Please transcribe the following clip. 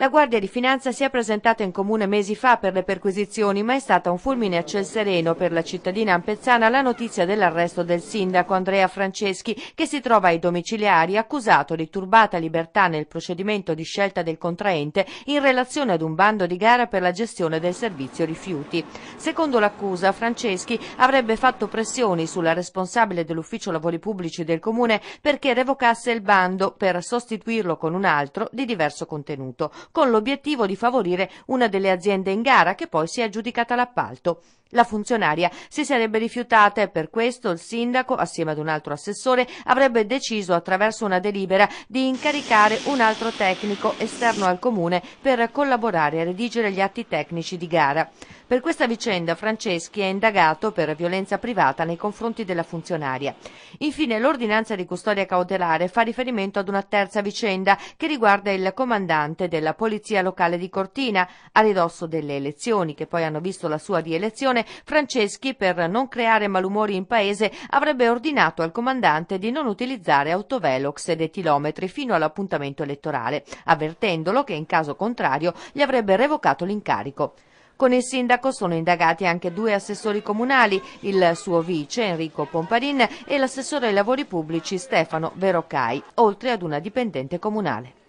La Guardia di Finanza si è presentata in comune mesi fa per le perquisizioni, ma è stata un fulmine a ciel sereno per la cittadina ampezzana la notizia dell'arresto del sindaco Andrea Franceschi, che si trova ai domiciliari accusato di turbata libertà nel procedimento di scelta del contraente in relazione ad un bando di gara per la gestione del servizio rifiuti. Secondo l'accusa, Franceschi avrebbe fatto pressioni sulla responsabile dell'ufficio lavori pubblici del comune perché revocasse il bando per sostituirlo con un altro di diverso contenuto con l'obiettivo di favorire una delle aziende in gara che poi si è aggiudicata l'appalto. La funzionaria si sarebbe rifiutata e per questo il sindaco, assieme ad un altro assessore, avrebbe deciso attraverso una delibera di incaricare un altro tecnico esterno al comune per collaborare a redigere gli atti tecnici di gara. Per questa vicenda Franceschi è indagato per violenza privata nei confronti della funzionaria. Infine l'ordinanza di custodia cautelare fa riferimento ad una terza vicenda che riguarda il comandante della Polizia Locale di Cortina a ridosso delle elezioni che poi hanno visto la sua rielezione situazione, Franceschi, per non creare malumori in paese, avrebbe ordinato al comandante di non utilizzare autovelox ed etilometri fino all'appuntamento elettorale, avvertendolo che in caso contrario gli avrebbe revocato l'incarico. Con il sindaco sono indagati anche due assessori comunali, il suo vice Enrico Pomparin e l'assessore ai lavori pubblici Stefano Verocai, oltre ad una dipendente comunale.